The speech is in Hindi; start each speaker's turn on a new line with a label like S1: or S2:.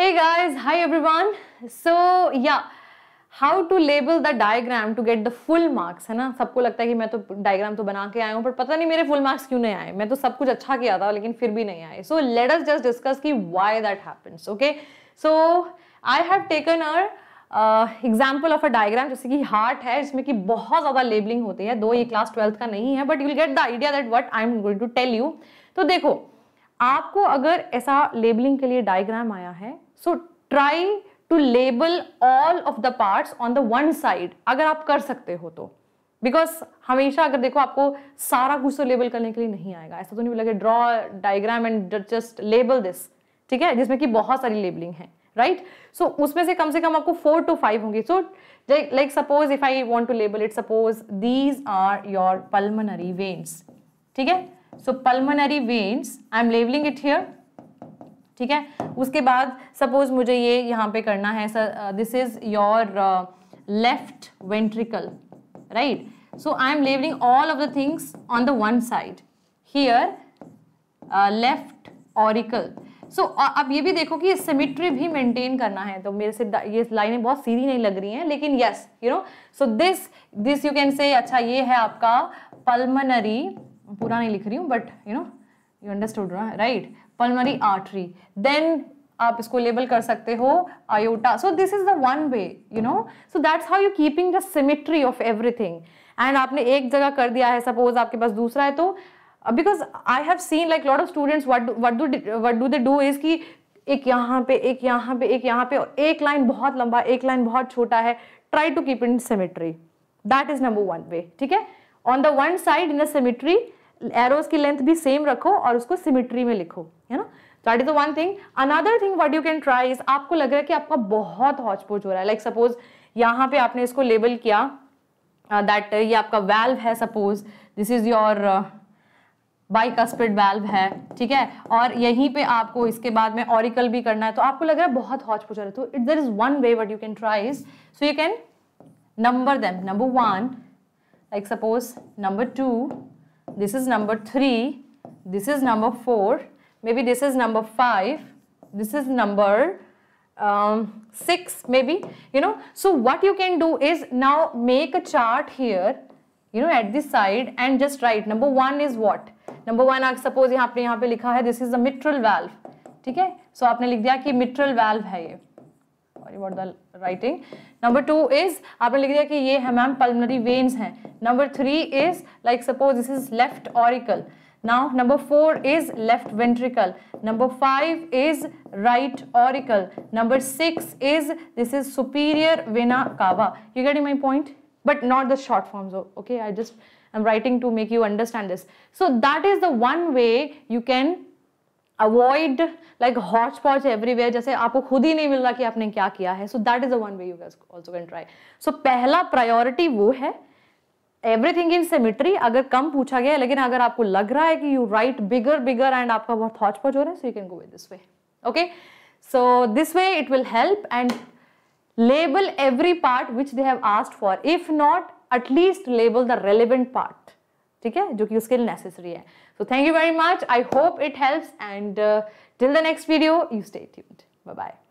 S1: hey guys hi everyone so yeah how to label the diagram to get the full marks है ना सबको लगता है कि मैं तो डायग्राम तो बना के आया हूँ पर पता नहीं मेरे फुल मार्क्स क्यों नहीं आए मैं तो सब कुछ अच्छा किया था लेकिन फिर भी नहीं आए so let us just discuss की why that happens okay so I have taken a example of a diagram जैसे कि हार्ट है जिसमें कि बहुत ज़्यादा लेबलिंग होती है दो ये क्लास ट्वेल्थ का नहीं है but you'll get the idea that what I am going to tell you तो देखो आपको अगर ऐसा लेबलिंग के लिए डायग्राम आया है so try to label all of the parts on the one side अगर आप कर सकते हो तो बिकॉज हमेशा अगर देखो आपको सारा कुछ तो लेबल करने के लिए नहीं आएगा ऐसा तो नहीं लगे draw diagram and just label this ठीक है जिसमें कि बहुत सारी लेबलिंग है राइट right? सो so, उसमें से कम से कम आपको फोर टू फाइव होंगे so like suppose if I want to label it suppose these are your pulmonary veins ठीक है so pulmonary veins I am labelling it here ठीक है उसके बाद सपोज मुझे ये यहाँ पे करना है sir this is your left ventricle right so I am labelling all of the things on the one side here left auricle so अब ये भी देखो कि सिमिट्री भी मेंटेन करना है तो मेरे से ये लाइनें बहुत सीधी नहीं लग रही हैं लेकिन yes you know so this this you can say अच्छा ये है आपका पल्मनरी पूरा नहीं लिख रही हूँ but you know you understood right pulmonary artery then आप इसको लेबल कर सकते हो aorta so this is the one way you know so that's how you keeping the symmetry of everything and आपने एक जगह कर दिया है सपोज आपके पास दूसरा है तो because I have seen like lot of students what do they do is की एक यहाँ पे एक यहाँ पे एक यहाँ पे और एक लाइन बहुत लंबा एक लाइन बहुत छोटा है try to keep in symmetry that is number one way ठीक है on the one side in the symmetry arrows की लेंथ भी सेम रखो और उसको सिमिट्री में लिखो है ना that is the one thing another thing what you can try is आपको लग रहा है कि आपका बहुत हॉचपोच हो रहा है लाइक like सपोज यहाँ पे आपने इसको लेबल किया दैट uh, ये आपका वेल्व है suppose this is your bicuspid valve है ठीक है और यहीं पे आपको इसके बाद में ऑरिकल भी करना है तो आपको लग रहा है बहुत हॉच पुछ रहा है तो it there is one way what you can try is so you can number them number one like suppose number two this is number 3 this is number 4 maybe this is number 5 this is number um, 6 maybe you know so what you can do is now make a chart here you know at this side and just write number 1 is what number 1 आप suppose यहाँ पे यहाँ पे लिखा है this is the mitral valve ठीक है so आपने लिख दिया कि mitral valve है ये sorry about the writing number 2 is आपने लिख दिया कि ये है मैम pulmonary veins हैं Number three is like suppose this is left auricle. Now number four is left ventricle. Number five is right auricle. Number six is this is superior vena cava. You getting my point? But not the short forms. Okay, I just I'm writing to make you understand this. So that is the one way you can avoid like hodgepodge everywhere. Everywhere जैसे आपको खुद ही नहीं मिल रहा कि आपने क्या किया है so that is a one way you guess also can try so पहला प्रायोरिटी वो है एवरीथिंग इन सिमिट्री अगर कम पूछा गया लेकिन अगर आपको लग रहा है कि you write bigger bigger and आपका बहुत थॉट पौच हो रहा है so you can go with this way okay so this way it will help and label every part which they have asked for if not at least label the relevant part ठीक है जो कि उसके लिए नेसेसरी है so thank you very much I hope it helps and till the next video you stay tuned bye bye